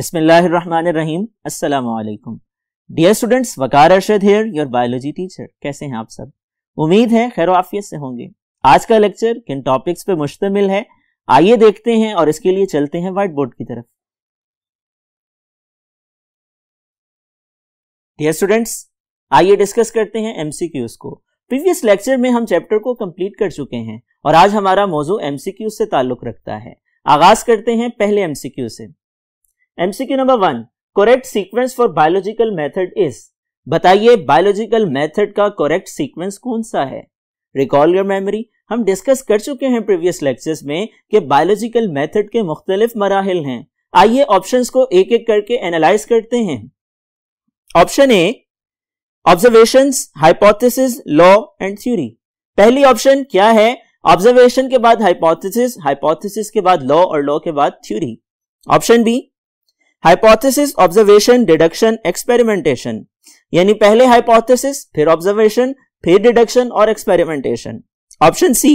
बिस्मिल्लाहिर्रहमानिर्रहीम अस्सलाम वालेकुम dear students Waqar Arshad here your biology teacher कैसे हैं आप सब उम्मीद है खैर आफियत से होंगे आज का लेक्चर किन टॉपिक्स पे मुश्तमिल है आइए देखते हैं और इसके लिए चलते हैं व्हाइट बोर्ड की तरफ डियर स्टूडेंट्स आइए डिस्कस करते हैं एमसीक्यूज को प्रीवियस लेक्चर में हम चैप्टर को कंप्लीट कर चुके हैं और आज हमारा मौजू एमसीक्यू से ताल्लुक रखता है आगाज करते हैं पहले एमसीक्यू से MCQ number one correct sequence for biological method is बताइए बायोलॉजिकल मेथड का करेक्ट सीक्वेंस कौन सा है रिकॉल योर मेमोरी हम डिस्कस कर चुके हैं प्रीवियस लेक्चर्स में कि बायोलॉजिकल मेथड के मुख्तलिफ मराहल हैं आइए ऑप्शंस को एक एक करके एनालाइज करते हैं option A observation hypothesis law and theory पहली ऑप्शन क्या है ऑब्जर्वेशन के बाद हाइपोथेसिस हाइपोथेसिस के बाद लॉ और लॉ के बाद theory option B hypothesis observation deduction experimentation यानी पहले हाइपोथेसिस फिर ऑब्जर्वेशन फिर डिडक्शन और experimentation option C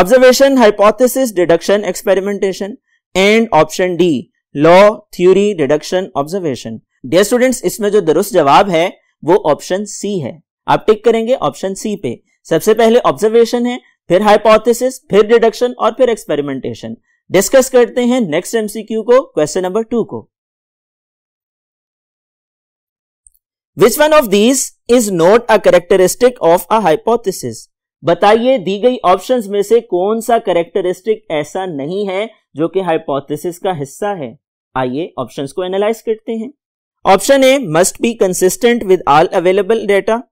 observation hypothesis deduction experimentation and option D law theory deduction observation dear students इसमें जो दुरुस्त जवाब है वो ऑप्शन सी है आप टिक करेंगे ऑप्शन सी पे सबसे पहले ऑब्जर्वेशन है फिर हाइपोथेसिस फिर डिडक्शन और फिर एक्सपेरिमेंटेशन डिस्कस करते हैं नेक्स्ट एमसीक्यू को क्वेश्चन नंबर टू को which one of these is not a characteristic of a hypothesis बताइए दी गई ऑप्शंस में से कौन सा करेक्टरिस्टिक ऐसा नहीं है जो कि हाइपोथेसिस का हिस्सा है आइए ऑप्शंस को एनालाइज करते हैं option A must be consistent with all available data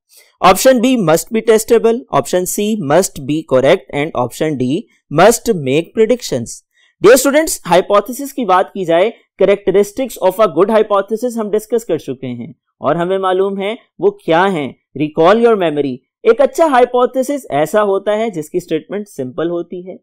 option B must be testable option C must be correct and option D must make predictions dear students hypothesis की बात की जाए characteristics of a good hypothesis हम discuss कर चुके हैं और हमें मालूम है वो क्या है रिकॉल योर मेमोरी एक अच्छा हाइपोथेसिस ऐसा होता है जिसकी स्टेटमेंट सिंपल होती है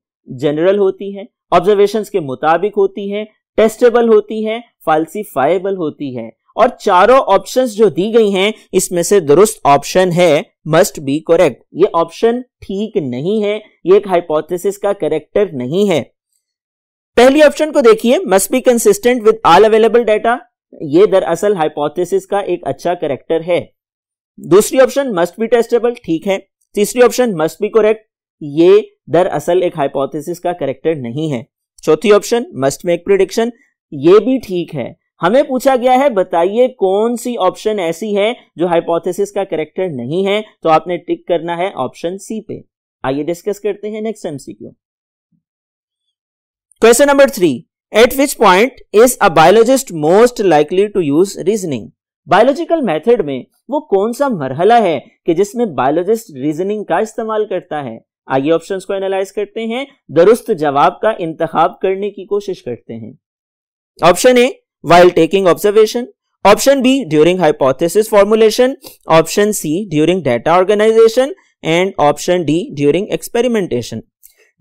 जनरल होती है ऑब्जर्वेशंस के मुताबिक होती है टेस्टेबल होती है फालसीफाइबल होती है और चारों ऑप्शंस जो दी गई हैं इसमें से दुरुस्त ऑप्शन है मस्ट बी करेक्ट ये ऑप्शन ठीक नहीं है ये एक हाइपोथेसिस का करेक्टर नहीं है पहली ऑप्शन को देखिए must be consistent with all available data ये दरअसल हाइपोथेसिस का एक अच्छा करेक्टर है दूसरी ऑप्शन मस्ट बी टेस्टेबल ठीक है तीसरी ऑप्शन मस्ट बी करेक्ट ये दरअसल एक हाइपोथेसिस का करेक्टर नहीं है चौथी ऑप्शन मस्ट मेक प्रिडिक्शन ये भी ठीक है हमें पूछा गया है बताइए कौन सी ऑप्शन ऐसी है जो हाइपोथेसिस का करेक्टर नहीं है तो आपने टिक करना है ऑप्शन सी पे आइए डिस्कस करते हैं next MCQ Question number 3. At which point is a biologist most likely to use reasoning? Biological method में वो कौन सा मरहला है कि जिसमें बायोलॉजिस्ट रीजनिंग का इस्तेमाल करता है आइए ऑप्शंस को एनालाइज करते हैं दुरुस्त जवाब का इंतखाब करने की कोशिश करते हैं option A while taking observation option B during hypothesis formulation option C during data organisation and option D during experimentation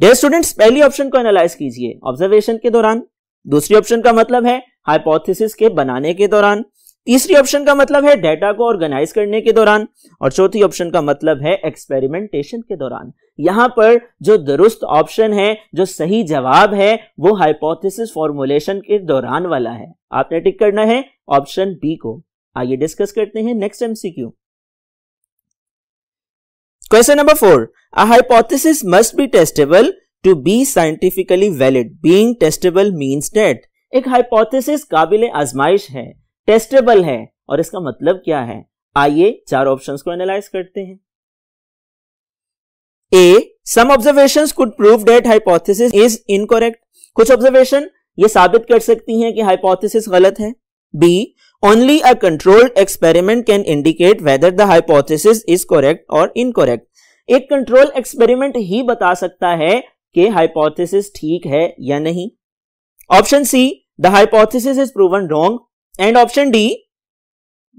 students पहली ऑप्शन को एनालाइज कीजिए ऑब्जर्वेशन के दौरान दूसरी ऑप्शन का मतलब है हाइपोथेसिस के बनाने के दौरान तीसरी ऑप्शन का मतलब है डेटा को ऑर्गेनाइज करने के दौरान और चौथी ऑप्शन का मतलब है एक्सपेरिमेंटेशन के दौरान यहां पर जो दुरुस्त ऑप्शन है जो सही जवाब है वो हाइपोथेसिस फॉर्मुलेशन के दौरान वाला है आपने टिक करना है ऑप्शन बी को आइए डिस्कस करते हैं next MCQ question number four a hypothesis must be testable to be scientifically valid being testable means that एक हाइपोथेसिस काबिल आजमाइश है टेस्टेबल है और इसका मतलब क्या है आइए चार ऑप्शंस को एनालाइज करते हैं A some observation could prove that hypothesis is incorrect कुछ ऑब्जर्वेशन ये साबित कर सकती हैं कि हाइपोथेसिस गलत है B Only a controlled experiment can indicate whether the hypothesis is correct or incorrect. एक कंट्रोल एक्सपेरिमेंट ही बता सकता है कि हाइपोथेसिस ठीक है या नहीं option C the hypothesis is proven wrong and option D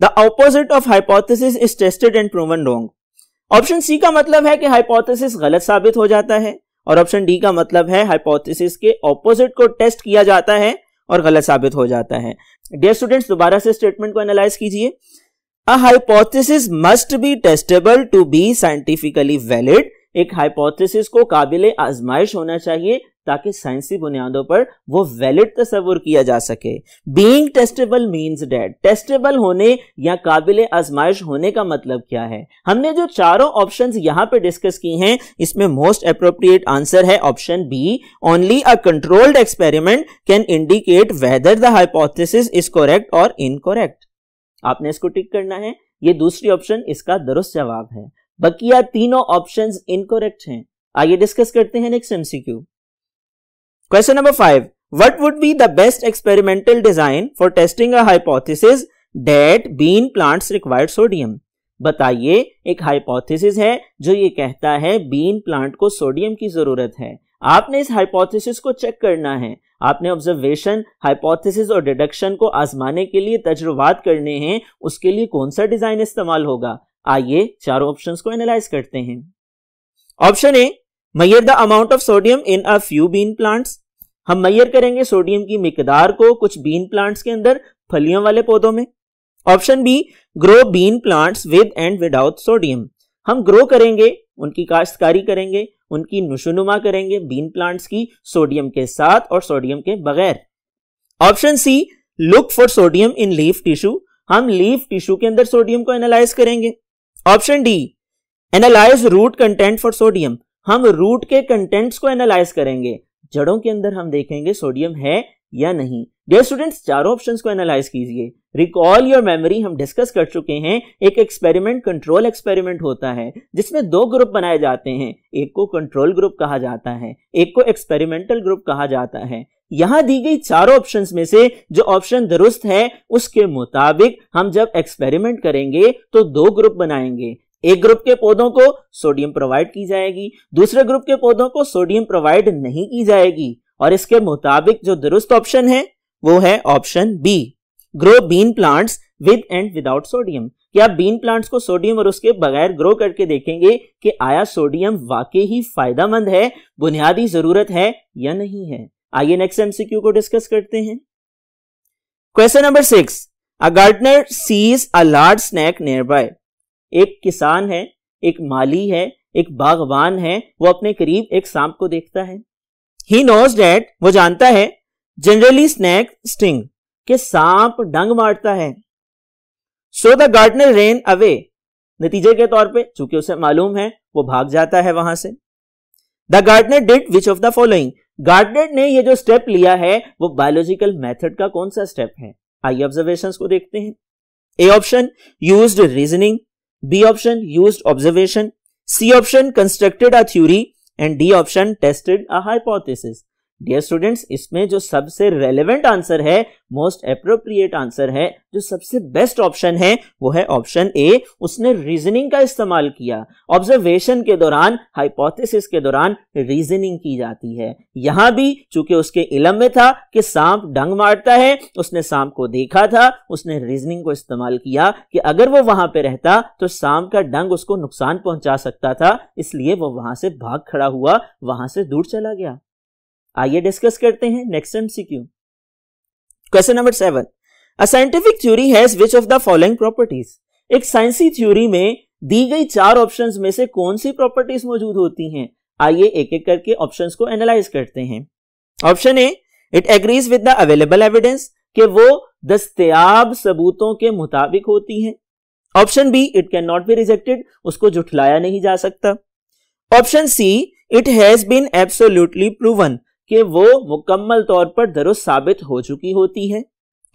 the opposite of hypothesis is tested and proven wrong option C का मतलब है कि हाइपोथेसिस गलत साबित हो जाता है और ऑप्शन डी का मतलब है हाइपोथेसिस के ऑपोजिट को टेस्ट किया जाता है और गलत साबित हो जाता है डियर स्टूडेंट्स दोबारा से स्टेटमेंट को एनालाइज कीजिए a hypothesis must be testable to be scientifically valid एक हाइपोथेसिस को काबिल आजमाइश होना चाहिए ताकि साइंसी बुनियादों पर वो वैलिड तस्वुर किया जा सके being testable means that testable होने या काबिल आजमाइश होने का मतलब क्या है हमने जो चारों ऑप्शन यहां पर डिस्कस की हैं इसमें मोस्ट अप्रोप्रिएट आंसर है option B only a controlled experiment can indicate whether the hypothesis is correct और इनकोरेक्ट आपने इसको टिक करना है ये दूसरी ऑप्शन इसका दुरुस्त जवाब है बकिया तीनों ऑप्शन इनकोरेक्ट हैं आइए डिस्कस करते हैं next MCQ question number five what would be the best experimental design for testing a hypothesis that bean plants required sodium बताइए एक हाइपोथेसिस है जो ये कहता है बीन प्लांट को सोडियम की जरूरत है आपने इस हाइपोथेसिस को चेक करना है आपने ऑब्जर्वेशन हाइपोथेसिस और डिडक्शन को आजमाने के लिए तजुर्बात करने हैं उसके लिए कौन सा डिजाइन इस्तेमाल होगा आइए चारों ऑप्शंस को एनालाइज करते हैं option A measure the amount of sodium in a few bean plants हम मैयर करेंगे सोडियम की मिकदार को कुछ बीन प्लांट्स के अंदर फलियों वाले पौधों में option B grow bean plants with and without sodium हम ग्रो करेंगे उनकी काश्तकारी करेंगे उनकी नुशुनुमा करेंगे बीन प्लांट्स की सोडियम के साथ और सोडियम के बगैर option C look for sodium in leaf tissue हम लीफ टिश्यू के अंदर सोडियम को एनालाइज करेंगे option D analyse root content for sodium हम रूट के कंटेंट्स को एनालाइज करेंगे जड़ों के अंदर हम देखेंगे सोडियम है या नहीं डे स्टूडेंट्स चारों ऑप्शंस को एनालाइज कीजिए रिकॉल योर मेमोरी हम डिस्कस कर चुके हैं एक एक्सपेरिमेंट कंट्रोल एक्सपेरिमेंट होता है जिसमें दो ग्रुप बनाए जाते हैं एक को कंट्रोल ग्रुप कहा जाता है एक को एक्सपेरिमेंटल ग्रुप कहा जाता है यहां दी गई चारों ऑप्शंस में से जो ऑप्शन दुरुस्त है उसके मुताबिक हम जब एक्सपेरिमेंट करेंगे तो दो ग्रुप बनाएंगे एक ग्रुप के पौधों को सोडियम प्रोवाइड की जाएगी दूसरे ग्रुप के पौधों को सोडियम प्रोवाइड नहीं की जाएगी और इसके मुताबिक जो दुरुस्त ऑप्शन है वो है option B grow bean plants with and without sodium क्या बीन प्लांट्स को सोडियम और उसके बगैर ग्रो करके देखेंगे कि आया सोडियम वाकई ही फायदामंद है बुनियादी जरूरत है या नहीं है आइए नेक्स्ट एमसीक्यू को डिस्कस करते हैं question number six a gardener sees a large snake nearby एक किसान है एक माली है एक बागवान है वो अपने करीब एक सांप को देखता है ही नोज डेट वो जानता है जनरली स्नैक स्टिंग के सांप डंग मारता है so the gardener ran away नतीजे के तौर पे चूंकि उसे मालूम है वो भाग जाता है वहां से the gardener did which of the following gardener ने ये जो स्टेप लिया है वो बायोलॉजिकल मेथड का कौन सा स्टेप है आइए ऑब्जर्वेशन को देखते हैं A option used reasoning B option used observation C option constructed a theory and D option tested a hypothesis dear students इसमें जो सबसे रेलेवेंट आंसर है मोस्ट अप्रोप्रिएट आंसर है जो सबसे बेस्ट ऑप्शन है वो है ऑप्शन ए उसने रीजनिंग का इस्तेमाल किया ऑब्जर्वेशन के दौरान हाइपोथेसिस के दौरान रीजनिंग की जाती है यहां भी चूंकि उसके इलम में था कि सांप डंग मारता है उसने सांप को देखा था उसने रीजनिंग को इस्तेमाल किया कि अगर वो वहां पर रहता तो सांप का डंग उसको नुकसान पहुंचा सकता था इसलिए वो वहां से भाग खड़ा हुआ वहां से दूर चला गया आइए डिस्कस करते हैं next MCQ question number seven a scientific theory has which of the following properties एक साइंसी थ्योरी में दी गई चार ऑप्शंस में से कौन सी प्रॉपर्टीज मौजूद होती हैं आइए एक एक करके ऑप्शंस को एनालाइज करते हैं option A it agrees with the available evidence कि वो दस्तयाब सबूतों के मुताबिक होती हैं option B it can not be rejected उसको जुठलाया नहीं जा सकता option C it has been absolutely proven कि वो मुकम्मल तौर पर दुरुस्त साबित हो चुकी होती है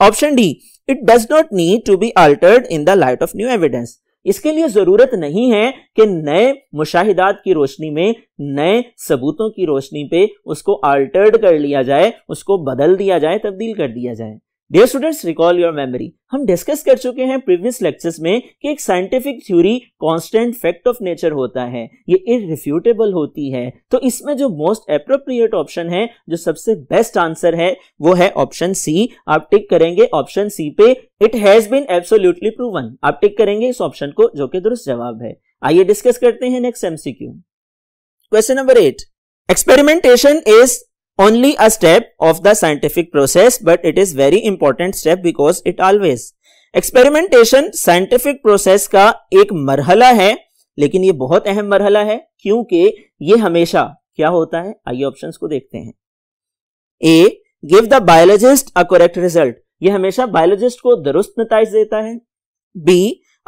option D it does not need to be altered in the light of new evidence इसके लिए ज़रूरत नहीं है कि नए मुशाहिदात की रोशनी में नए सबूतों की रोशनी पे उसको अल्टर्ड कर लिया जाए उसको बदल दिया जाए तब्दील कर दिया जाए dear students recall your memory हम डिस्कस कर चुके हैं प्रीवियस लेक्चर्स में कि एक scientific theory constant fact of nature होता है ये इरिफ्यूटेबल होती है तो इसमें जो मोस्ट अप्रोप्रिएट ऑप्शन है जो सबसे बेस्ट आंसर है वो है ऑप्शन सी आप टिक करेंगे ऑप्शन सी पे it has been absolutely proven आप टिक करेंगे इस ऑप्शन को जो कि दुरुस्त जवाब है आइए डिस्कस करते हैं next MCQ question number eight experimentation is only a step of the scientific process but it is very important step because it always experimentation scientific process का एक मरहला है लेकिन ये बहुत अहम मरहला है क्योंकि ये हमेशा क्या होता है आइए ऑप्शंस को देखते हैं A give the biologist a correct result ये हमेशा बायोलॉजिस्ट को दुरुस्त नतज देता है B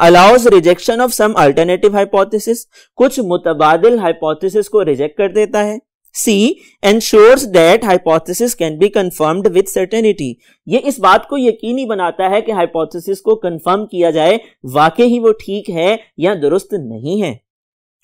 allows rejection of some alternative hypothesis कुछ मुतबादिल हाइपोथेसिस को रिजेक्ट कर देता है C ensures that hypothesis can be confirmed with certainty. ये इस बात को यकीनी बनाता है कि hypothesis को confirm किया जाए वाकई ही वो ठीक है या दुरुस्त नहीं है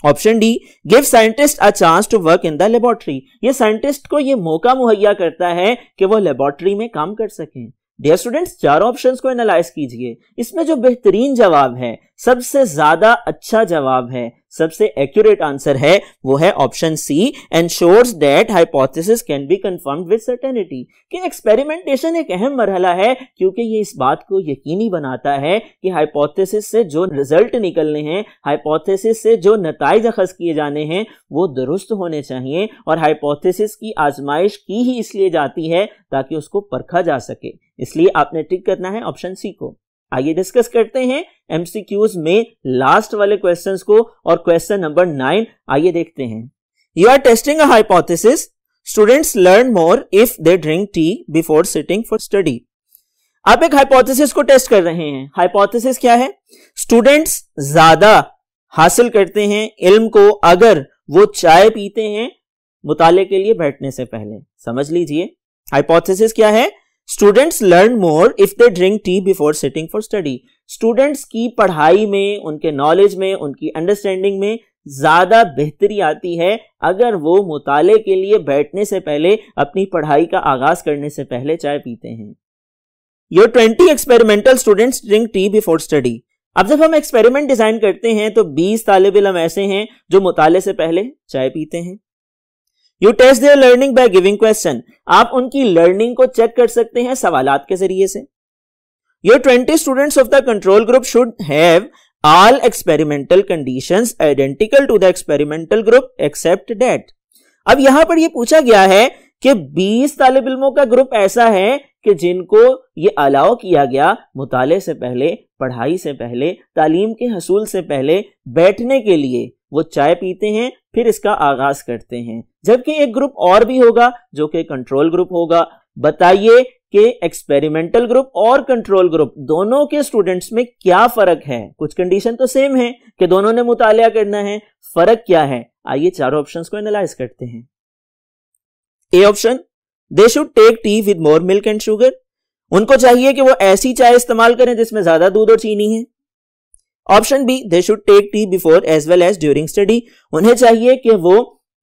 option D give scientist a chance to work in the laboratory ये साइंटिस्ट को ये मौका मुहैया करता है कि वो लेबोरेटरी में काम कर सकें डियर स्टूडेंट्स चार ऑप्शंस को एनालाइज कीजिए इसमें जो बेहतरीन जवाब है सबसे ज्यादा अच्छा जवाब है सबसे एक्यूरेट आंसर है वो है option C ensures that hypothesis can be confirmed with certainty कि एक्सपेरिमेंटेशन एक अहम मरहला है क्योंकि ये इस बात को यकीनी बनाता है कि हाइपोथेसिस से जो रिजल्ट निकलने हैं हाइपोथेसिस से जो नतज अखज किए जाने हैं वो दुरुस्त होने चाहिए और हाइपोथेसिस की आजमाइश की ही इसलिए जाती है ताकि उसको परखा जा सके इसलिए आपने टिक करना है ऑप्शन सी को आइए डिस्कस करते हैं एमसीक्यूज में लास्ट वाले क्वेश्चंस को और क्वेश्चन नंबर नाइन आइए देखते हैं you are testing a hypothesis students learn more if they drink tea before sitting for study आप एक हाइपोथेसिस को टेस्ट कर रहे हैं हाइपोथेसिस क्या है स्टूडेंट्स ज्यादा हासिल करते हैं इल्म को अगर वो चाय पीते हैं मुताले के लिए बैठने से पहले समझ लीजिए हाइपोथेसिस क्या है students learn more if they drink tea before sitting for study students की पढ़ाई में उनके नॉलेज में उनकी अंडरस्टैंडिंग में ज्यादा बेहतरी आती है अगर वो मुताले के लिए बैठने से पहले अपनी पढ़ाई का आगाज करने से पहले चाय पीते हैं your twenty experimental students drink tea before study अब जब हम एक्सपेरिमेंट डिजाइन करते हैं तो 20 तालब इलम ऐसे हैं जो मुताले से पहले चाय पीते हैं you test their learning by giving question आप उनकी लर्निंग को चेक कर सकते हैं सवाल के जरिए से your twenty students of the control group should have all experimental condition identical to the experimental group except that अब यहां पर यह पूछा गया है कि 20 तालब इलमों का ग्रुप ऐसा है कि जिनको ये अलाउ किया गया मुताले से पहले पढ़ाई से पहले तालीम के हसूल से पहले बैठने के लिए वो चाय पीते हैं फिर इसका आगाज करते हैं जबकि एक ग्रुप और भी होगा जो कि कंट्रोल ग्रुप होगा बताइए कि एक्सपेरिमेंटल ग्रुप और कंट्रोल ग्रुप दोनों के स्टूडेंट्स में क्या फर्क है कुछ कंडीशन तो सेम है कि दोनों ने मुतालिया करना है फर्क क्या है आइए चारों ऑप्शन को एनालाइज करते हैं A option they should take tea with more milk and sugar उनको चाहिए कि वो ऐसी चाय इस्तेमाल करें जिसमें ज्यादा दूध और चीनी है option B they should take tea before as well as during study उन्हें चाहिए कि वो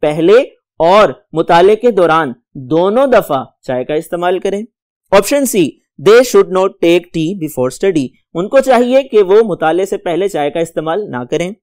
पहले और मुताले के दौरान दोनों दफा चाय का इस्तेमाल करें option C they should not take tea before study उनको चाहिए कि वो मुताले से पहले चाय का इस्तेमाल ना करें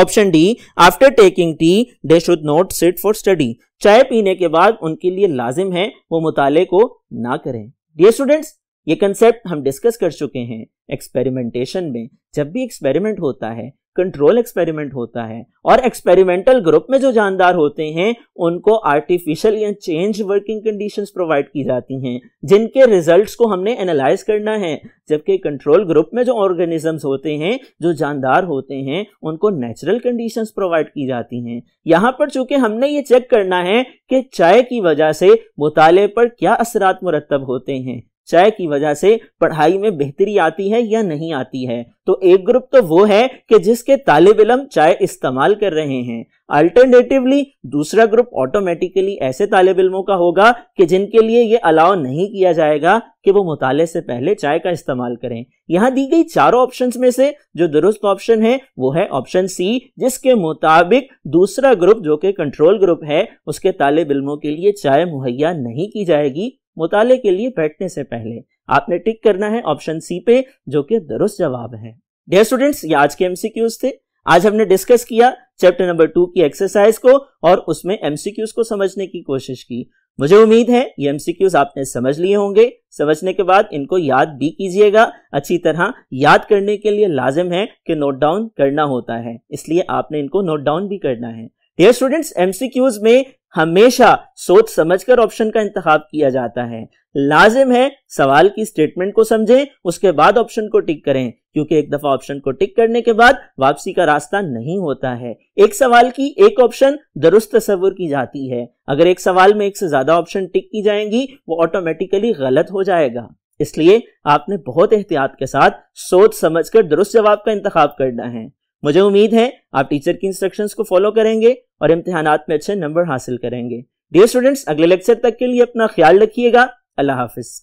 option D after taking tea they should not sit for study चाय पीने के बाद उनके लिए लाजिम है वो मुताले को ना करें डियर स्टूडेंट्स ये कंसेप्ट हम डिस्कस कर चुके हैं एक्सपेरिमेंटेशन में जब भी एक्सपेरिमेंट होता है कंट्रोल एक्सपेरिमेंट होता है और एक्सपेरिमेंटल ग्रुप में जो जानदार होते हैं उनको आर्टिफिशियल या चेंज वर्किंग कंडीशंस प्रोवाइड की जाती हैं जिनके रिजल्ट्स को हमने एनालाइज करना है जबकि कंट्रोल ग्रुप में जो ऑर्गेनिजम्स होते हैं जो जानदार होते हैं उनको नेचुरल कंडीशंस प्रोवाइड की जाती हैं यहाँ पर चूंकि हमने ये चेक करना है कि चाय की वजह से मुताले पर क्या असरात मुरतब होते हैं चाय की वजह से पढ़ाई में बेहतरी आती है या नहीं आती है तो एक ग्रुप तो वो है कि जिसके तालब इलम चाय इस्तेमाल कर रहे हैं अल्टरनेटिवली दूसरा ग्रुप ऑटोमेटिकली ऐसे तालब इलमों का होगा कि जिनके लिए ये अलाउ नहीं किया जाएगा कि वो मुताले से पहले चाय का इस्तेमाल करें यहाँ दी गई चारों ऑप्शंस में से जो दुरुस्त ऑप्शन है वो है ऑप्शन सी जिसके मुताबिक दूसरा ग्रुप जो कि कंट्रोल ग्रुप है उसके तालब इलमों के लिए चाय मुहैया नहीं की जाएगी मुताले के लिए बैठने से पहले आपने टिक करना है ऑप्शन सी पे जो कि दुरुस्त जवाब है डियर स्टूडेंट्स ये आज के एमसीक्यूज थे आज हमने डिस्कस किया चैप्टर नंबर टू की एक्सरसाइज को और उसमें एमसीक्यूज को समझने की कोशिश की मुझे उम्मीद है ये एमसीक्यूज आपने समझ लिए होंगे समझने के बाद इनको याद भी कीजिएगा अच्छी तरह याद करने के लिए लाजिम है कि नोट डाउन करना होता है इसलिए आपने इनको नोट डाउन भी करना है डियर स्टूडेंट्स एमसीक्यूज में हमेशा सोच समझकर ऑप्शन का इंतखाब किया जाता है लाजिम है सवाल की स्टेटमेंट को समझें उसके बाद ऑप्शन को टिक करें क्योंकि एक दफा ऑप्शन को टिक करने के बाद वापसी का रास्ता नहीं होता है एक सवाल की एक ऑप्शन दुरुस्त तस्वुर की जाती है अगर एक सवाल में एक से ज्यादा ऑप्शन टिक की जाएंगी वो ऑटोमेटिकली गलत हो जाएगा इसलिए आपने बहुत एहतियात के साथ सोच समझकर दुरुस्त जवाब का इंतखब करना है मुझे उम्मीद है आप टीचर की इंस्ट्रक्शंस को फॉलो करेंगे और इम्तिहान में अच्छे नंबर हासिल करेंगे डियर स्टूडेंट्स अगले लेक्चर तक के लिए अपना ख्याल रखिएगा अल्लाह हाफिज़